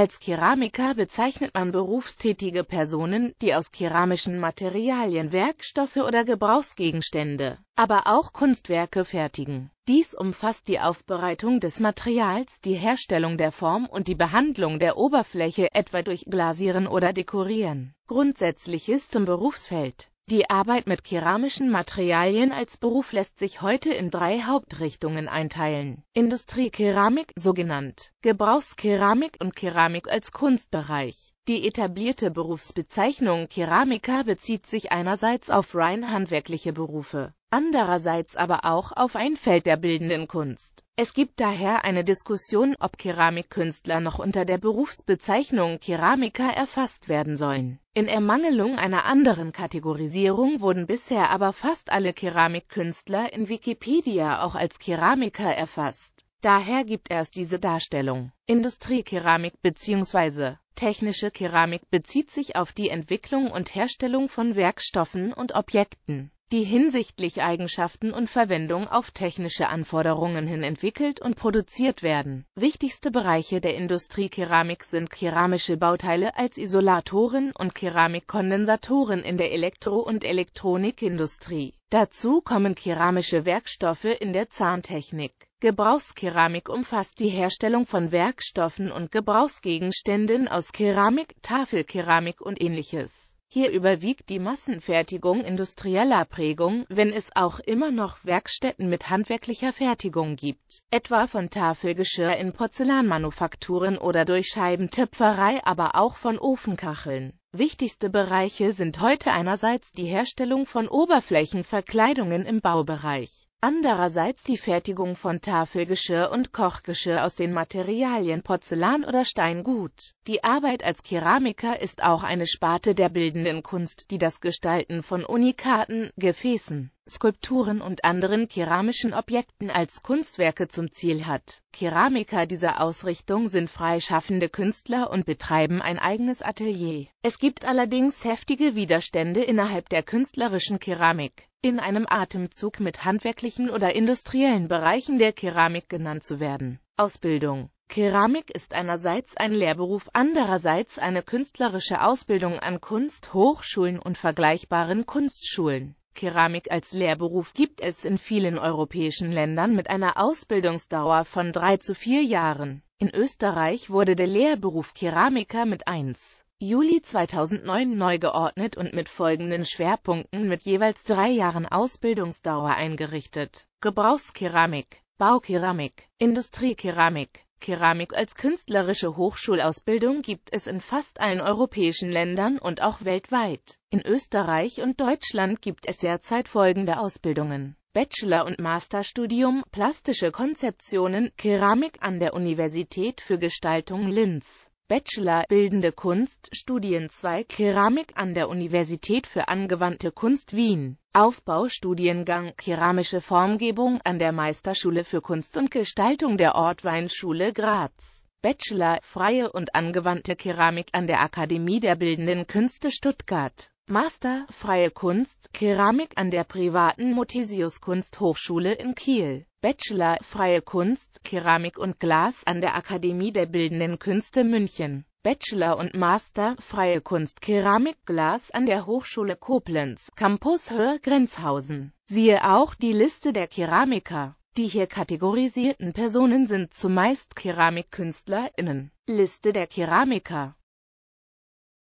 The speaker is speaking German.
Als Keramiker bezeichnet man berufstätige Personen, die aus keramischen Materialien Werkstoffe oder Gebrauchsgegenstände, aber auch Kunstwerke fertigen. Dies umfasst die Aufbereitung des Materials, die Herstellung der Form und die Behandlung der Oberfläche, etwa durch Glasieren oder Dekorieren. Grundsätzliches zum Berufsfeld die Arbeit mit keramischen Materialien als Beruf lässt sich heute in drei Hauptrichtungen einteilen. Industriekeramik, so genannt, Gebrauchskeramik und Keramik als Kunstbereich. Die etablierte Berufsbezeichnung Keramiker bezieht sich einerseits auf rein handwerkliche Berufe, andererseits aber auch auf ein Feld der bildenden Kunst. Es gibt daher eine Diskussion, ob Keramikkünstler noch unter der Berufsbezeichnung Keramiker erfasst werden sollen. In Ermangelung einer anderen Kategorisierung wurden bisher aber fast alle Keramikkünstler in Wikipedia auch als Keramiker erfasst. Daher gibt es diese Darstellung. Industriekeramik bzw. technische Keramik bezieht sich auf die Entwicklung und Herstellung von Werkstoffen und Objekten die hinsichtlich Eigenschaften und Verwendung auf technische Anforderungen hin entwickelt und produziert werden. Wichtigste Bereiche der Industriekeramik sind keramische Bauteile als Isolatoren und Keramikkondensatoren in der Elektro- und Elektronikindustrie. Dazu kommen keramische Werkstoffe in der Zahntechnik. Gebrauchskeramik umfasst die Herstellung von Werkstoffen und Gebrauchsgegenständen aus Keramik, Tafelkeramik und ähnliches. Hier überwiegt die Massenfertigung industrieller Prägung, wenn es auch immer noch Werkstätten mit handwerklicher Fertigung gibt, etwa von Tafelgeschirr in Porzellanmanufakturen oder durch Scheibentöpferei, aber auch von Ofenkacheln. Wichtigste Bereiche sind heute einerseits die Herstellung von Oberflächenverkleidungen im Baubereich Andererseits die Fertigung von Tafelgeschirr und Kochgeschirr aus den Materialien Porzellan oder Steingut. Die Arbeit als Keramiker ist auch eine Sparte der bildenden Kunst, die das Gestalten von Unikaten, Gefäßen Skulpturen und anderen keramischen Objekten als Kunstwerke zum Ziel hat. Keramiker dieser Ausrichtung sind freischaffende Künstler und betreiben ein eigenes Atelier. Es gibt allerdings heftige Widerstände innerhalb der künstlerischen Keramik. In einem Atemzug mit handwerklichen oder industriellen Bereichen der Keramik genannt zu werden. Ausbildung Keramik ist einerseits ein Lehrberuf, andererseits eine künstlerische Ausbildung an Kunsthochschulen und vergleichbaren Kunstschulen. Keramik als Lehrberuf gibt es in vielen europäischen Ländern mit einer Ausbildungsdauer von drei zu vier Jahren. In Österreich wurde der Lehrberuf Keramiker mit 1. Juli 2009 neu geordnet und mit folgenden Schwerpunkten mit jeweils drei Jahren Ausbildungsdauer eingerichtet. Gebrauchskeramik, Baukeramik, Industriekeramik, Keramik als künstlerische Hochschulausbildung gibt es in fast allen europäischen Ländern und auch weltweit. In Österreich und Deutschland gibt es derzeit folgende Ausbildungen: Bachelor- und Masterstudium Plastische Konzeptionen Keramik an der Universität für Gestaltung Linz Bachelor Bildende Kunst, Studienzweig Keramik an der Universität für angewandte Kunst Wien, Aufbaustudiengang Keramische Formgebung an der Meisterschule für Kunst und Gestaltung der Ortweinschule Graz, Bachelor Freie und angewandte Keramik an der Akademie der Bildenden Künste Stuttgart. Master Freie Kunst Keramik an der privaten Mothesius Kunsthochschule in Kiel Bachelor Freie Kunst, Keramik und Glas an der Akademie der Bildenden Künste München. Bachelor und Master Freie Kunst Keramik Glas an der Hochschule Koblenz, Campus Höhe Grenzhausen. Siehe auch die Liste der Keramiker. Die hier kategorisierten Personen sind zumeist KeramikkünstlerInnen. Liste der Keramiker